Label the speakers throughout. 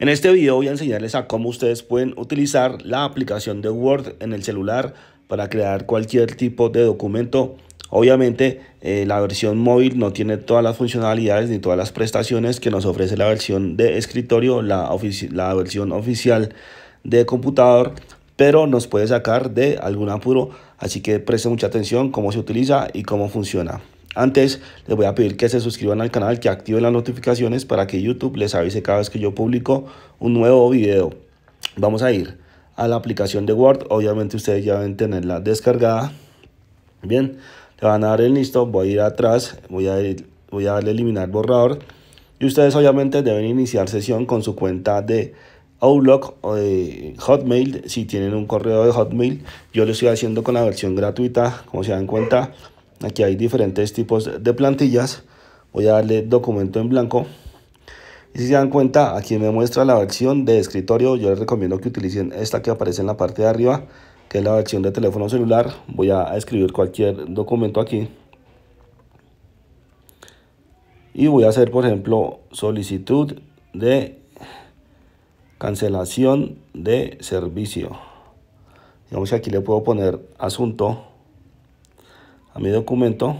Speaker 1: En este video voy a enseñarles a cómo ustedes pueden utilizar la aplicación de Word en el celular para crear cualquier tipo de documento. Obviamente eh, la versión móvil no tiene todas las funcionalidades ni todas las prestaciones que nos ofrece la versión de escritorio, la, la versión oficial de computador, pero nos puede sacar de algún apuro, así que preste mucha atención cómo se utiliza y cómo funciona. Antes, les voy a pedir que se suscriban al canal, que activen las notificaciones para que YouTube les avise cada vez que yo publico un nuevo video. Vamos a ir a la aplicación de Word. Obviamente ustedes ya deben tenerla descargada. Bien, le van a dar el listo. Voy a ir atrás, voy a, voy a darle eliminar borrador. Y ustedes obviamente deben iniciar sesión con su cuenta de Outlook o de Hotmail si tienen un correo de Hotmail. Yo lo estoy haciendo con la versión gratuita, como se dan cuenta. Aquí hay diferentes tipos de plantillas. Voy a darle documento en blanco. Y si se dan cuenta, aquí me muestra la versión de escritorio. Yo les recomiendo que utilicen esta que aparece en la parte de arriba, que es la versión de teléfono celular. Voy a escribir cualquier documento aquí. Y voy a hacer, por ejemplo, solicitud de cancelación de servicio. Digamos que aquí le puedo poner asunto mi documento.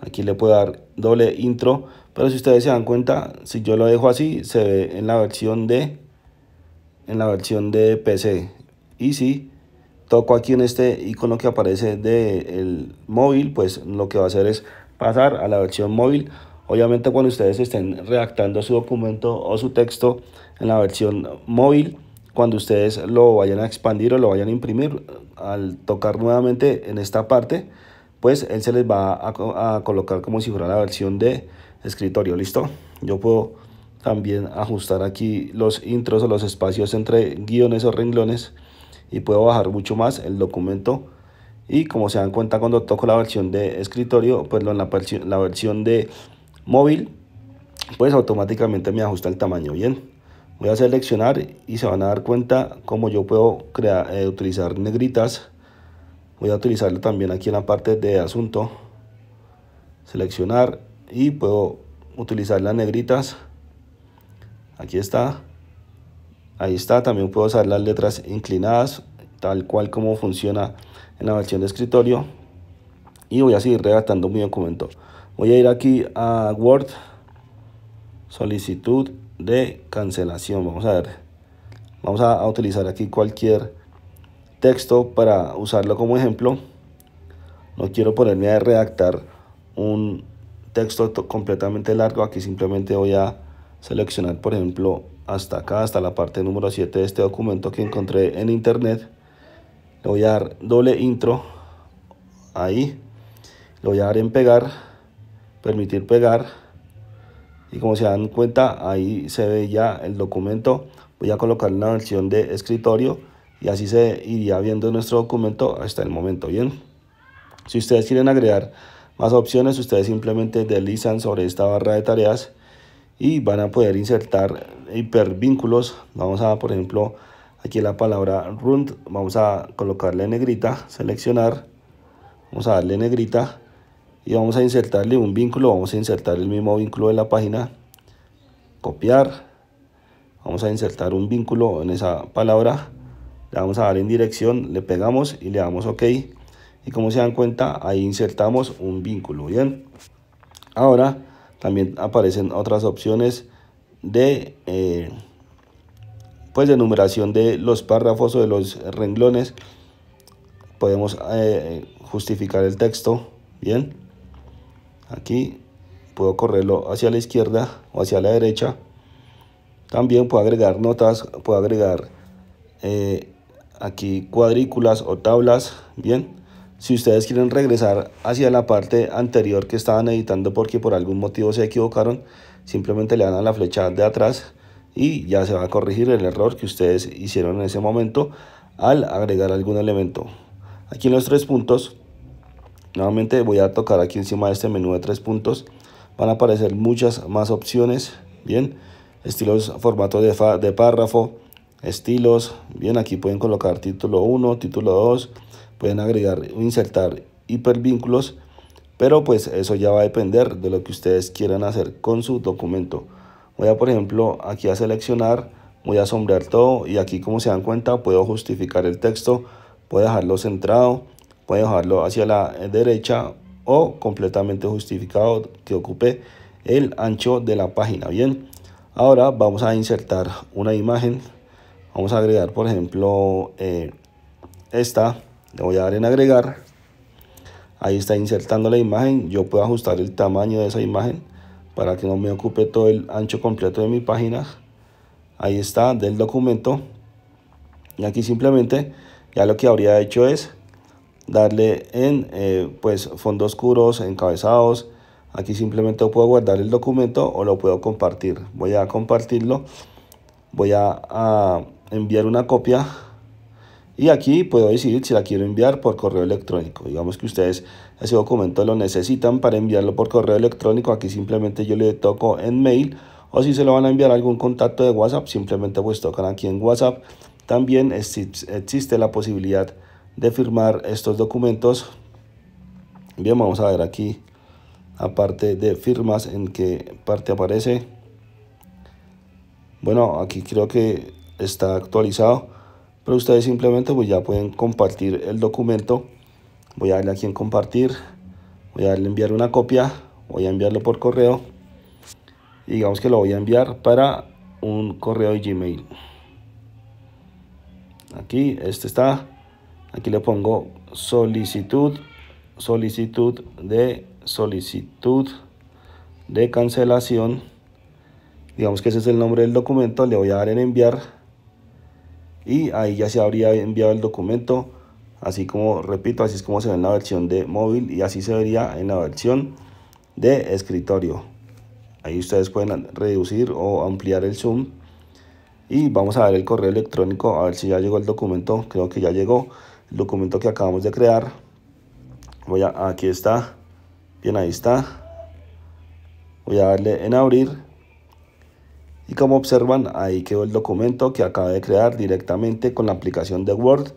Speaker 1: Aquí le puedo dar doble intro, pero si ustedes se dan cuenta, si yo lo dejo así, se ve en la versión de en la versión de PC. Y si toco aquí en este icono que aparece del de móvil, pues lo que va a hacer es pasar a la versión móvil. Obviamente cuando ustedes estén redactando su documento o su texto en la versión móvil, cuando ustedes lo vayan a expandir o lo vayan a imprimir, al tocar nuevamente en esta parte, pues él se les va a, colocar como si fuera la versión de escritorio, ¿listo? Yo puedo también ajustar aquí los intros o los espacios entre guiones o renglones y puedo bajar mucho más el documento y como se dan cuenta cuando toco la versión de escritorio, pues en la, la versión de móvil, pues automáticamente me ajusta el tamaño, ¿bien? voy a seleccionar y se van a dar cuenta cómo yo puedo crear, eh, utilizar negritas voy a utilizarlo también aquí en la parte de asunto seleccionar y puedo utilizar las negritas aquí está ahí está también puedo usar las letras inclinadas tal cual como funciona en la versión de escritorio y voy a seguir redactando mi documento voy a ir aquí a Word solicitud de cancelación. Vamos a ver. Vamos a, utilizar aquí cualquier texto para usarlo como ejemplo. No quiero ponerme a redactar un texto completamente largo. Aquí simplemente voy a seleccionar, por ejemplo, hasta acá, hasta la parte número 7 de este documento que encontré en internet. Le voy a dar doble intro. Ahí. Le voy a dar en pegar. Permitir pegar y como se dan cuenta ahí se ve ya el documento voy a colocar la versión de escritorio y así se iría viendo nuestro documento hasta el momento bien si ustedes quieren agregar más opciones ustedes simplemente deslizan sobre esta barra de tareas y van a poder insertar hipervínculos vamos a por ejemplo aquí la palabra rund vamos a colocarle negrita seleccionar vamos a darle negrita y vamos a insertarle un vínculo, vamos a insertar el mismo vínculo de la página, copiar, vamos a insertar un vínculo en esa palabra, le vamos a dar en dirección, le pegamos y le damos ok y como se dan cuenta ahí insertamos un vínculo, bien. Ahora también aparecen otras opciones de, eh, pues de numeración de los párrafos o de los renglones, podemos eh, justificar el texto, bien. Aquí puedo correrlo hacia la izquierda o hacia la derecha. También puedo agregar notas, puedo agregar eh, aquí cuadrículas o tablas. Bien, si ustedes quieren regresar hacia la parte anterior que estaban editando porque por algún motivo se equivocaron, simplemente le dan a la flecha de atrás y ya se va a corregir el error que ustedes hicieron en ese momento al agregar algún elemento. Aquí en los tres puntos Nuevamente voy a tocar aquí encima de este menú de tres puntos. Van a aparecer muchas más opciones. Bien, estilos, formato de, de párrafo, estilos. Bien, aquí pueden colocar título 1, título 2. Pueden agregar, o insertar hipervínculos. Pero pues eso ya va a depender de lo que ustedes quieran hacer con su documento. Voy a, por ejemplo, aquí a seleccionar, voy a sombrear todo y aquí como se dan cuenta puedo justificar el texto, puedo dejarlo centrado Puede dejarlo hacia la derecha o completamente justificado que ocupe el ancho de la página. Bien, ahora vamos a insertar una imagen. Vamos a agregar, por ejemplo, eh, esta. Le voy a dar en agregar. Ahí está insertando la imagen. Yo puedo ajustar el tamaño de esa imagen para que no me ocupe todo el ancho completo de mi página. Ahí está del documento. Y aquí simplemente ya lo que habría hecho es darle en fondos eh, pues fondos oscuros, encabezados. Aquí simplemente puedo guardar el documento o lo puedo compartir. Voy a compartirlo. Voy a, a enviar una copia. Y aquí puedo decidir si la quiero enviar por correo electrónico. Digamos que ustedes ese documento lo necesitan para enviarlo por correo electrónico. Aquí simplemente yo le toco en mail. O si se lo van a enviar a algún contacto de WhatsApp, simplemente pues tocan aquí en WhatsApp. También existe la posibilidad de firmar estos documentos. Bien, vamos a ver aquí, aparte de firmas, en qué parte aparece. Bueno, aquí creo que está actualizado, pero ustedes simplemente pues ya pueden compartir el documento. Voy a darle aquí en compartir, voy a darle enviar una copia, voy a enviarlo por correo. Y digamos que lo voy a enviar para un correo de Gmail. Aquí, este está Aquí le pongo solicitud, solicitud de solicitud de cancelación. Digamos que ese es el nombre del documento. Le voy a dar en enviar. Y ahí ya se habría enviado el documento. Así como, repito, así es como se ve en la versión de móvil y así se vería en la versión de escritorio. Ahí ustedes pueden reducir o ampliar el zoom. Y vamos a ver el correo electrónico, a ver si ya llegó el documento. Creo que ya llegó el documento que acabamos de crear. Voy a, aquí está, bien ahí está. Voy a darle en abrir. Y como observan, ahí quedó el documento que acabo de crear directamente con la aplicación de Word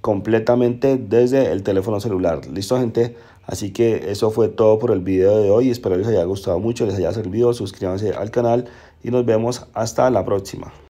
Speaker 1: completamente desde el teléfono celular. Listo gente, así que eso fue todo por el video de hoy, espero les haya gustado mucho, les haya servido, suscríbanse al canal y nos vemos hasta la próxima.